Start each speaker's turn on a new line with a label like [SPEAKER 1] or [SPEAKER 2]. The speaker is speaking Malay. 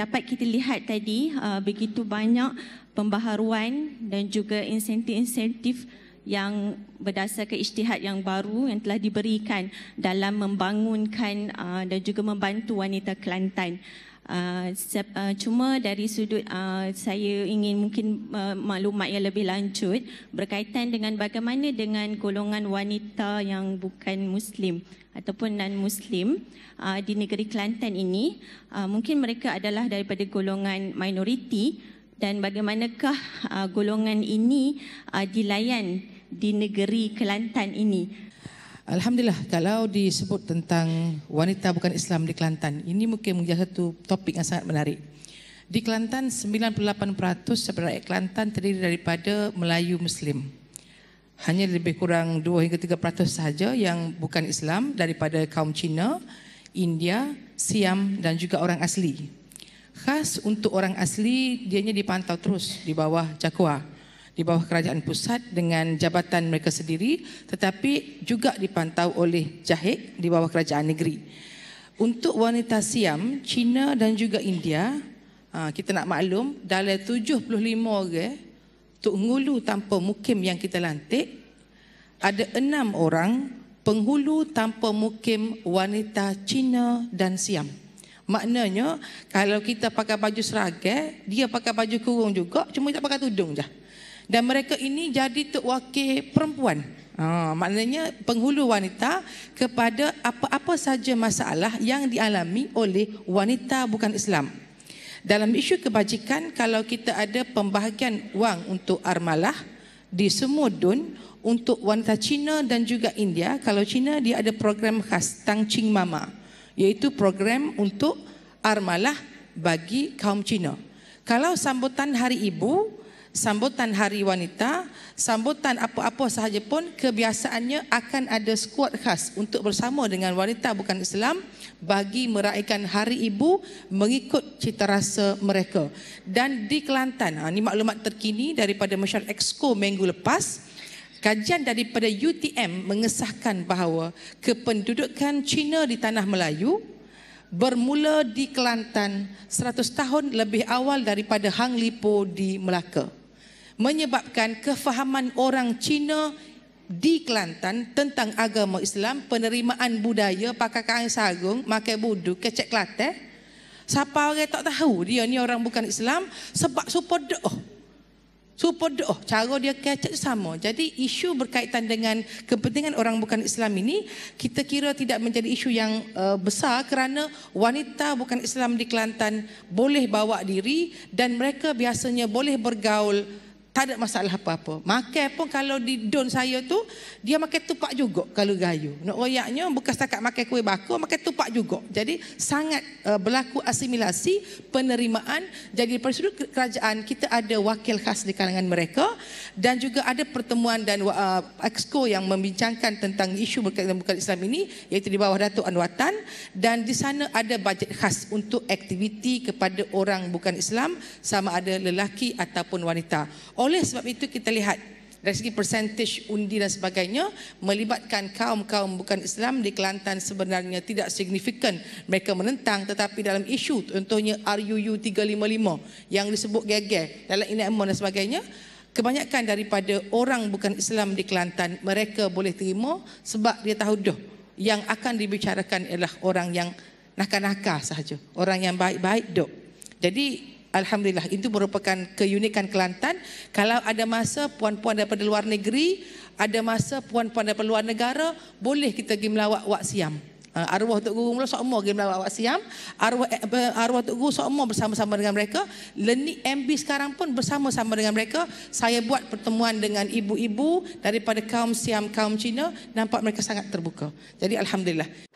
[SPEAKER 1] dapat kita lihat tadi uh, begitu banyak pembaharuan dan juga insentif-insentif yang berdasarkan ijtihad yang baru yang telah diberikan dalam membangunkan uh, dan juga membantu wanita Kelantan. Uh, uh, cuma dari sudut uh, saya ingin mungkin uh, maklumat yang lebih lanjut berkaitan dengan bagaimana dengan golongan wanita yang bukan Muslim ataupun non-Muslim uh, di negeri Kelantan ini. Uh, mungkin mereka adalah daripada golongan minoriti dan bagaimanakah uh, golongan ini uh, dilayan
[SPEAKER 2] di negeri Kelantan ini. Alhamdulillah kalau disebut tentang wanita bukan Islam di Kelantan ini mungkin menjadi satu topik yang sangat menarik. Di Kelantan 98% sebenarnya Kelantan terdiri daripada Melayu Muslim. Hanya lebih kurang 2 hingga 3% saja yang bukan Islam daripada kaum Cina, India, Siam dan juga orang asli. Khas untuk orang asli dianya dipantau terus di bawah Jakua di bawah kerajaan pusat dengan jabatan mereka sendiri tetapi juga dipantau oleh jahit di bawah kerajaan negeri. Untuk wanita Siam, China dan juga India, ha, kita nak maklum dalam 75 orang Tok Ngulu tanpa mukim yang kita lantik, ada enam orang penghulu tanpa mukim wanita China dan Siam. Maknanya kalau kita pakai baju seragam, dia pakai baju kurung juga, cuma dia tak pakai tudung je dan mereka ini jadi tuwakil perempuan. Ha, maknanya penghulu wanita kepada apa-apa saja masalah yang dialami oleh wanita bukan Islam. Dalam isu kebajikan, kalau kita ada pembahagian wang untuk armalah di semua dun untuk wanita Cina dan juga India, kalau Cina dia ada program khas Tang Ching Mama, iaitu program untuk armalah bagi kaum Cina. Kalau sambutan Hari Ibu, sambutan hari wanita, sambutan apa-apa sahaja pun kebiasaannya akan ada squad khas untuk bersama dengan wanita bukan Islam bagi meraihkan hari ibu mengikut cita rasa mereka. Dan di Kelantan, ini ha, maklumat terkini daripada Mesyuarat Exco minggu lepas, Kajian daripada UTM mengesahkan bahawa kependudukan Cina di tanah Melayu bermula di Kelantan 100 tahun lebih awal daripada Hang Lipo di Melaka menyebabkan kefahaman orang Cina di Kelantan tentang agama Islam, penerimaan budaya, pakai kain sagung, pakai budu, kecek kelate. Siapa orang tak tahu dia ni orang bukan Islam sebab support doh. Support doh, cara dia kecek sama. Jadi isu berkaitan dengan kepentingan orang bukan Islam ini kita kira tidak menjadi isu yang uh, besar kerana wanita bukan Islam di Kelantan boleh bawa diri dan mereka biasanya boleh bergaul tak ada masalah apa-apa. Makan pun kalau di don saya tu, dia makan tupak juga kalau gayu. Nak royaknya bukan setakat makan kuih bakar, makan tupak juga. Jadi sangat uh, berlaku asimilasi, penerimaan. Jadi dari sudut kerajaan, kita ada wakil khas di kalangan mereka. Dan juga ada pertemuan dan uh, exco yang membincangkan tentang isu berkaitan bukan Islam ini, iaitu di bawah Datuk Anwatan. Dan di sana ada bajet khas untuk aktiviti kepada orang bukan Islam, sama ada lelaki ataupun wanita. Oleh sebab itu kita lihat dari segi percentage undi dan sebagainya melibatkan kaum-kaum bukan Islam di Kelantan sebenarnya tidak signifikan mereka menentang tetapi dalam isu contohnya RUU 355 yang disebut geger dalam enactment dan sebagainya kebanyakan daripada orang bukan Islam di Kelantan mereka boleh terima sebab dia tahu dah yang akan dibicarakan ialah orang yang nakal-nakal sahaja orang yang baik-baik dok jadi Alhamdulillah itu merupakan keunikan Kelantan. Kalau ada masa puan-puan daripada luar negeri, ada masa puan-puan daripada luar negara, boleh kita pergi melawat Wak Siam. Ah, arwah Tok Guru mula semua pergi melawat Wak Siam. Arwah uh, arwah Tok Guru semua bersama-sama dengan mereka. Lenik MB sekarang pun bersama-sama dengan mereka. Saya buat pertemuan dengan ibu-ibu daripada kaum Siam, kaum Cina, nampak mereka sangat terbuka. Jadi alhamdulillah.